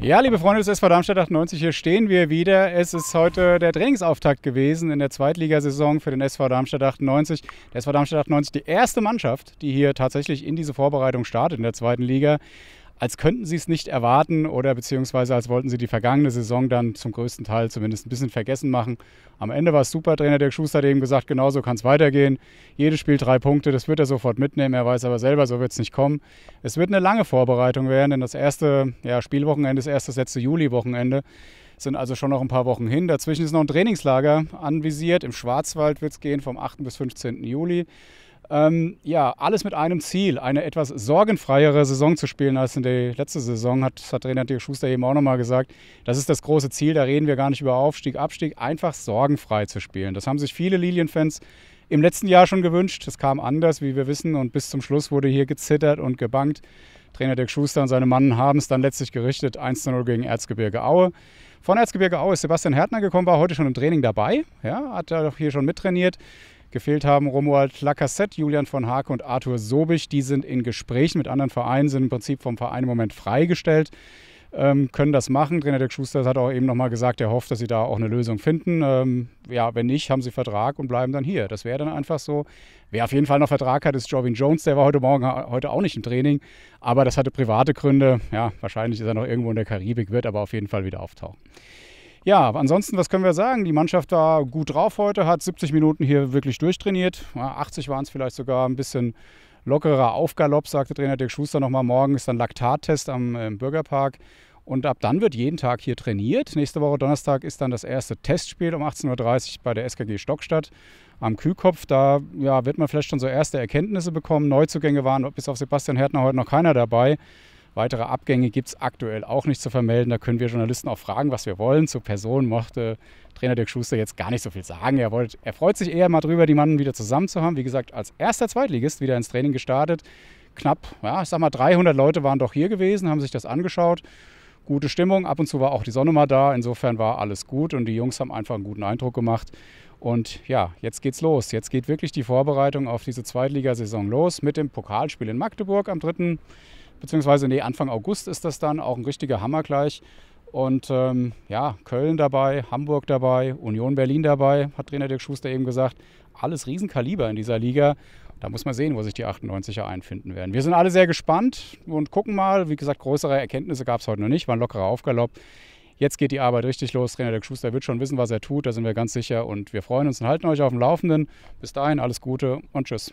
Ja, liebe Freunde des SV Darmstadt 98, hier stehen wir wieder. Es ist heute der Trainingsauftakt gewesen in der Zweitligasaison für den SV Darmstadt 98. Der SV Darmstadt 98, die erste Mannschaft, die hier tatsächlich in diese Vorbereitung startet in der zweiten Liga als könnten sie es nicht erwarten oder beziehungsweise als wollten sie die vergangene Saison dann zum größten Teil zumindest ein bisschen vergessen machen. Am Ende war es super. Trainer Dirk Schuster hat eben gesagt, genauso kann es weitergehen. Jedes Spiel drei Punkte, das wird er sofort mitnehmen. Er weiß aber selber, so wird es nicht kommen. Es wird eine lange Vorbereitung werden, denn das erste ja, Spielwochenende ist erst das letzte Juli-Wochenende sind also schon noch ein paar Wochen hin. Dazwischen ist noch ein Trainingslager anvisiert. Im Schwarzwald wird es gehen vom 8. bis 15. Juli. Ähm, ja, alles mit einem Ziel, eine etwas sorgenfreiere Saison zu spielen als in der letzten Saison, hat, hat Trainer Dirk Schuster eben auch nochmal gesagt. Das ist das große Ziel, da reden wir gar nicht über Aufstieg, Abstieg, einfach sorgenfrei zu spielen. Das haben sich viele Lilienfans im letzten Jahr schon gewünscht. Das kam anders, wie wir wissen, und bis zum Schluss wurde hier gezittert und gebankt. Trainer Dirk Schuster und seine Mannen haben es dann letztlich gerichtet, 1 0 gegen Erzgebirge Aue. Von Erzgebirge Aue ist Sebastian Härtner gekommen, war heute schon im Training dabei, ja, hat er doch hier schon mittrainiert. Gefehlt haben Romuald Lacassette, Julian von Hake und Arthur Sobich. Die sind in Gesprächen mit anderen Vereinen, sind im Prinzip vom Verein im Moment freigestellt, ähm, können das machen. Trainer Dirk Schuster hat auch eben nochmal gesagt, er hofft, dass sie da auch eine Lösung finden. Ähm, ja, wenn nicht, haben sie Vertrag und bleiben dann hier. Das wäre dann einfach so. Wer auf jeden Fall noch Vertrag hat, ist Jorvin Jones. Der war heute Morgen heute auch nicht im Training, aber das hatte private Gründe. Ja, wahrscheinlich ist er noch irgendwo in der Karibik, wird aber auf jeden Fall wieder auftauchen. Ja, ansonsten, was können wir sagen? Die Mannschaft war gut drauf heute, hat 70 Minuten hier wirklich durchtrainiert. 80 waren es vielleicht sogar ein bisschen lockerer Aufgalopp, sagte Trainer Dirk Schuster nochmal. Morgen ist dann Laktattest am äh, Bürgerpark. Und ab dann wird jeden Tag hier trainiert. Nächste Woche Donnerstag ist dann das erste Testspiel um 18.30 Uhr bei der SKG Stockstadt am Kühlkopf. Da ja, wird man vielleicht schon so erste Erkenntnisse bekommen. Neuzugänge waren bis auf Sebastian Hertner heute noch keiner dabei. Weitere Abgänge gibt es aktuell auch nicht zu vermelden. Da können wir Journalisten auch fragen, was wir wollen. Zur Person mochte Trainer Dirk Schuster jetzt gar nicht so viel sagen. Er, wollte, er freut sich eher mal drüber, die Mannen wieder zusammen zu haben. Wie gesagt, als erster Zweitligist wieder ins Training gestartet. Knapp, ja, ich sag mal, 300 Leute waren doch hier gewesen, haben sich das angeschaut. Gute Stimmung. Ab und zu war auch die Sonne mal da. Insofern war alles gut und die Jungs haben einfach einen guten Eindruck gemacht. Und ja, jetzt geht's los. Jetzt geht wirklich die Vorbereitung auf diese Zweitligasaison los mit dem Pokalspiel in Magdeburg am 3 beziehungsweise nee, Anfang August ist das dann, auch ein richtiger Hammer gleich. Und ähm, ja, Köln dabei, Hamburg dabei, Union Berlin dabei, hat Trainer Dirk Schuster eben gesagt. Alles Riesenkaliber in dieser Liga. Da muss man sehen, wo sich die 98er einfinden werden. Wir sind alle sehr gespannt und gucken mal. Wie gesagt, größere Erkenntnisse gab es heute noch nicht, war ein lockerer Aufgalopp. Jetzt geht die Arbeit richtig los. Trainer Dirk Schuster wird schon wissen, was er tut, da sind wir ganz sicher. Und wir freuen uns und halten euch auf dem Laufenden. Bis dahin, alles Gute und tschüss.